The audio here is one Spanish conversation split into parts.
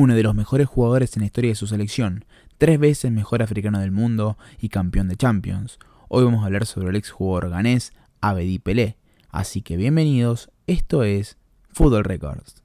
uno de los mejores jugadores en la historia de su selección, tres veces mejor africano del mundo y campeón de Champions. Hoy vamos a hablar sobre el exjugador jugador ganés Abedi Pelé. Así que bienvenidos, esto es Fútbol Records.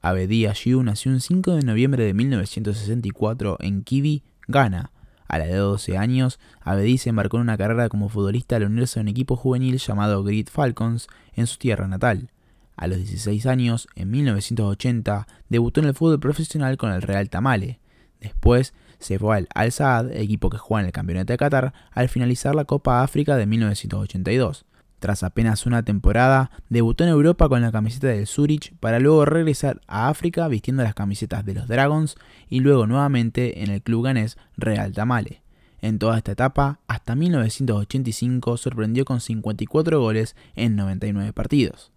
Abedi Ayew nació el 5 de noviembre de 1964 en Kibi, Ghana. A la edad de 12 años, Abedi se embarcó en una carrera como futbolista al unirse a un equipo juvenil llamado Great Falcons en su tierra natal. A los 16 años, en 1980, debutó en el fútbol profesional con el Real Tamale. Después se fue al Al Saad, equipo que juega en el Campeonato de Qatar, al finalizar la Copa África de 1982. Tras apenas una temporada, debutó en Europa con la camiseta del Zurich para luego regresar a África vistiendo las camisetas de los Dragons y luego nuevamente en el club ganés Real Tamale. En toda esta etapa, hasta 1985 sorprendió con 54 goles en 99 partidos.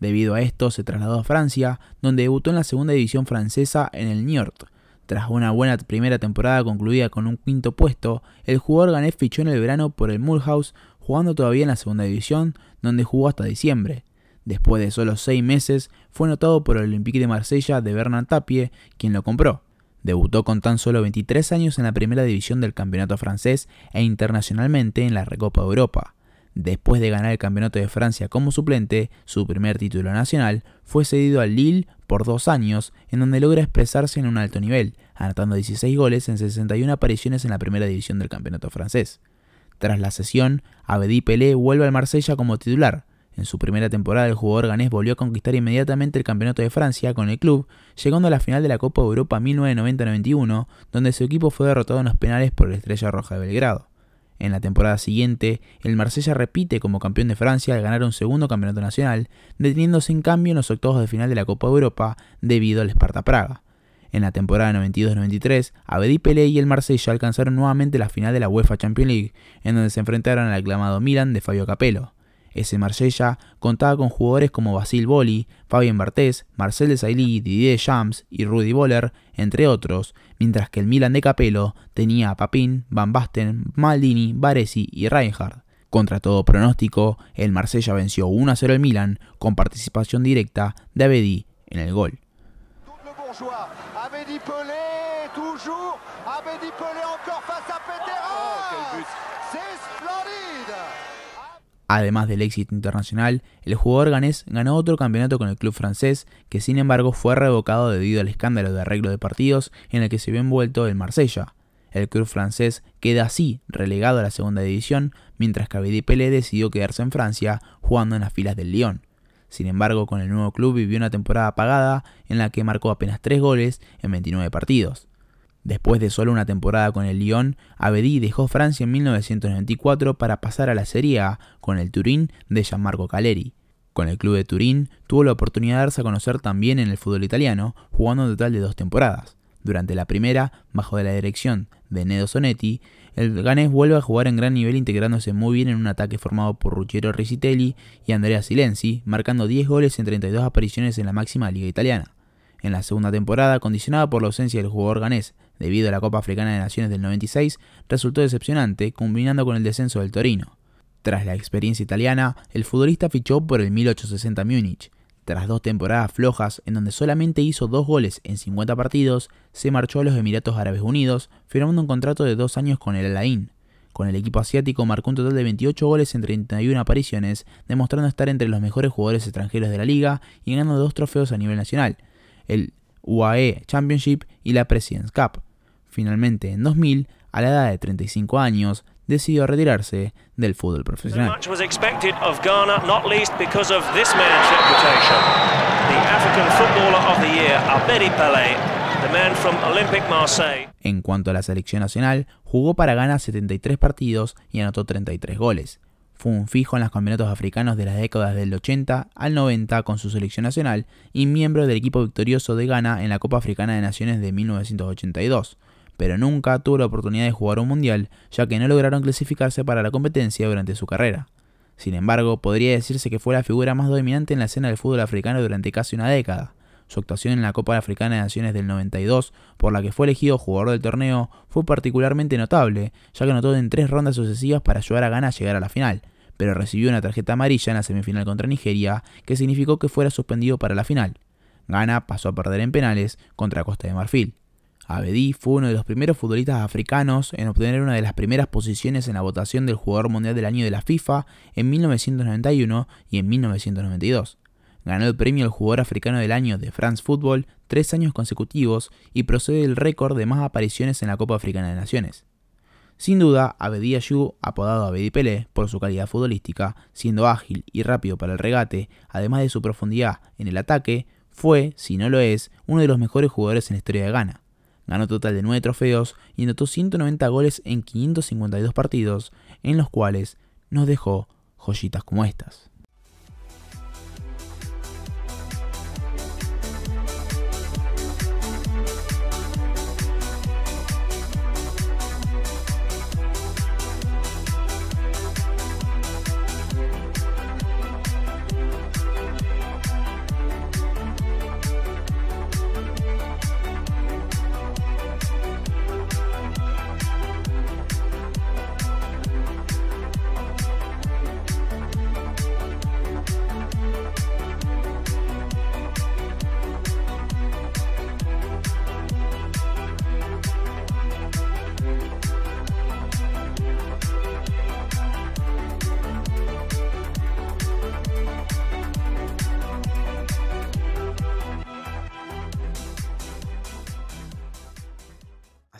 Debido a esto, se trasladó a Francia, donde debutó en la segunda división francesa en el Niort. Tras una buena primera temporada concluida con un quinto puesto, el jugador ganés fichó en el verano por el Mulhouse jugando todavía en la segunda división, donde jugó hasta diciembre. Después de solo seis meses, fue notado por el Olympique de Marsella de Bernard Tapie, quien lo compró. Debutó con tan solo 23 años en la primera división del campeonato francés e internacionalmente en la Recopa Europa. Después de ganar el campeonato de Francia como suplente, su primer título nacional, fue cedido al Lille por dos años, en donde logra expresarse en un alto nivel, anotando 16 goles en 61 apariciones en la primera división del campeonato francés. Tras la sesión, Abedi Pelé vuelve al Marsella como titular. En su primera temporada, el jugador ganés volvió a conquistar inmediatamente el campeonato de Francia con el club, llegando a la final de la Copa Europa 1990-91, donde su equipo fue derrotado en los penales por el Estrella Roja de Belgrado. En la temporada siguiente, el Marsella repite como campeón de Francia al ganar un segundo campeonato nacional, deteniéndose en cambio en los octavos de final de la Copa Europa debido al esparta Praga. En la temporada 92-93, Abedi Pelé y el Marsella alcanzaron nuevamente la final de la UEFA Champions League, en donde se enfrentaron al aclamado Milan de Fabio Capello. Ese Marsella contaba con jugadores como Basil Boli, Fabien Bartés, Marcel Desailly, Didier Jams y Rudy Boller, entre otros, mientras que el Milan de Capello tenía a Papin, Van Basten, Maldini, Baresi y Reinhardt. Contra todo pronóstico, el Marsella venció 1 0 al Milan con participación directa de Abedi en el gol. Además del éxito internacional, el jugador ganés ganó otro campeonato con el club francés, que sin embargo fue revocado debido al escándalo de arreglo de partidos en el que se vio envuelto el Marsella. El club francés queda así relegado a la segunda división, mientras que Abedi Pelé decidió quedarse en Francia jugando en las filas del Lyon. Sin embargo, con el nuevo club vivió una temporada apagada en la que marcó apenas 3 goles en 29 partidos. Después de solo una temporada con el Lyon, Abedi dejó Francia en 1994 para pasar a la Serie A con el Turín de Gianmarco Caleri. Con el club de Turín tuvo la oportunidad de darse a conocer también en el fútbol italiano, jugando un total de dos temporadas. Durante la primera, bajo la dirección de Nedo Sonetti, el ganés vuelve a jugar en gran nivel integrándose muy bien en un ataque formado por Ruggiero Ricitelli y Andrea Silenzi, marcando 10 goles en 32 apariciones en la máxima liga italiana. En la segunda temporada, condicionada por la ausencia del jugador ganés debido a la Copa Africana de Naciones del 96, resultó decepcionante, combinando con el descenso del Torino. Tras la experiencia italiana, el futbolista fichó por el 1860 Múnich, tras dos temporadas flojas, en donde solamente hizo dos goles en 50 partidos, se marchó a los Emiratos Árabes Unidos, firmando un contrato de dos años con el Alain. Con el equipo asiático marcó un total de 28 goles en 31 apariciones, demostrando estar entre los mejores jugadores extranjeros de la liga y ganando dos trofeos a nivel nacional, el UAE Championship y la President's Cup. Finalmente, en 2000, a la edad de 35 años, decidió retirarse del fútbol profesional. En cuanto a la selección nacional, jugó para Ghana 73 partidos y anotó 33 goles. Fue un fijo en los campeonatos africanos de las décadas del 80 al 90 con su selección nacional y miembro del equipo victorioso de Ghana en la Copa Africana de Naciones de 1982 pero nunca tuvo la oportunidad de jugar un mundial, ya que no lograron clasificarse para la competencia durante su carrera. Sin embargo, podría decirse que fue la figura más dominante en la escena del fútbol africano durante casi una década. Su actuación en la Copa Africana de Naciones del 92, por la que fue elegido jugador del torneo, fue particularmente notable, ya que anotó en tres rondas sucesivas para ayudar a Ghana a llegar a la final, pero recibió una tarjeta amarilla en la semifinal contra Nigeria, que significó que fuera suspendido para la final. Ghana pasó a perder en penales contra Costa de Marfil. Abedi fue uno de los primeros futbolistas africanos en obtener una de las primeras posiciones en la votación del Jugador Mundial del Año de la FIFA en 1991 y en 1992. Ganó el premio al Jugador Africano del Año de France Football tres años consecutivos y procede el récord de más apariciones en la Copa Africana de Naciones. Sin duda, Abedi Ayu, apodado Abedi Pelé por su calidad futbolística, siendo ágil y rápido para el regate, además de su profundidad en el ataque, fue, si no lo es, uno de los mejores jugadores en la historia de Ghana. Ganó total de 9 trofeos y anotó 190 goles en 552 partidos, en los cuales nos dejó joyitas como estas.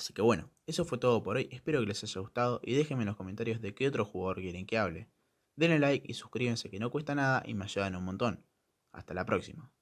Así que bueno, eso fue todo por hoy, espero que les haya gustado y déjenme en los comentarios de qué otro jugador quieren que hable. Denle like y suscríbanse que no cuesta nada y me ayudan un montón. Hasta la próxima.